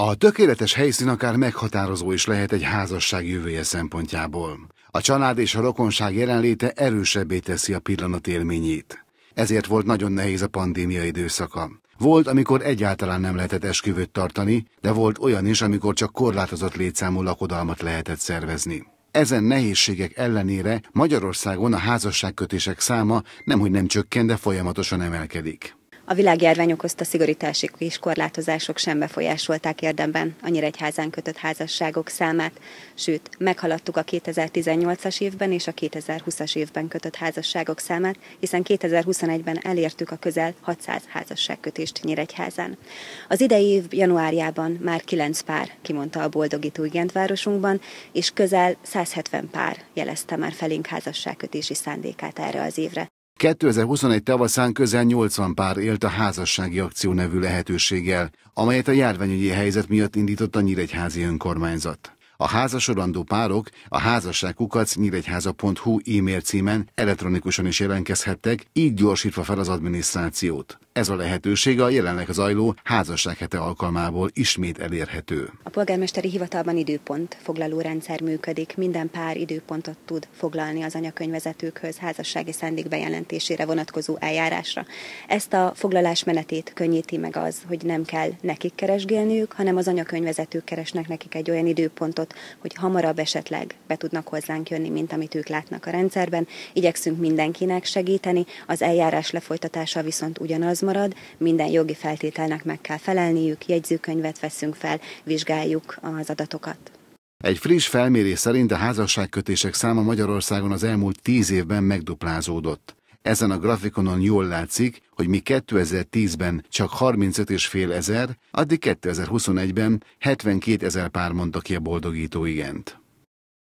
A tökéletes helyszín akár meghatározó is lehet egy házasság jövője szempontjából. A család és a rokonság jelenléte erősebbé teszi a pillanat élményét. Ezért volt nagyon nehéz a pandémia időszaka. Volt, amikor egyáltalán nem lehetett esküvőt tartani, de volt olyan is, amikor csak korlátozott létszámú lakodalmat lehetett szervezni. Ezen nehézségek ellenére Magyarországon a házasságkötések száma nemhogy nem csökken, de folyamatosan emelkedik. A világjárvány okozta szigorítási és korlátozások sem befolyásolták érdemben a Nyíregyházán kötött házasságok számát, sőt, meghaladtuk a 2018-as évben és a 2020-as évben kötött házasságok számát, hiszen 2021-ben elértük a közel 600 házasságkötést Nyíregyházán. Az idei év januárjában már 9 pár kimondta a boldogító igent városunkban, és közel 170 pár jelezte már felénk házasságkötési szándékát erre az évre. 2021 tavaszán közel 80 pár élt a házassági akció nevű lehetőséggel, amelyet a járványügyi helyzet miatt indított a Nyíregyházi önkormányzat. A házasorandó párok a házasságkukac nyíregyháza.hu e-mail címen elektronikusan is jelentkezhettek, így gyorsítva fel az adminisztrációt. Ez a lehetőség a jelenleg zajló házassághete alkalmából ismét elérhető. A polgármesteri hivatalban időpont foglaló rendszer működik. Minden pár időpontot tud foglalni az anyakönyvezetőkhöz házassági szándék bejelentésére vonatkozó eljárásra. Ezt a foglalás menetét könnyíti meg az, hogy nem kell nekik keresgélniük, hanem az anyakönyvezetők keresnek nekik egy olyan időpontot, kapcsolatot, hogy hamarabb esetleg be tudnak hozzánk jönni, mint amit ők látnak a rendszerben. Igyekszünk mindenkinek segíteni, az eljárás lefolytatása viszont ugyanaz marad, minden jogi feltételnek meg kell felelniük, jegyzőkönyvet veszünk fel, vizsgáljuk az adatokat. Egy friss felmérés szerint a házasságkötések száma Magyarországon az elmúlt tíz évben megduplázódott. Ezen a grafikonon jól látszik, hogy mi 2010-ben csak 35,5 ezer, addig 2021-ben 72 ezer pár mondta ki a boldogító igent.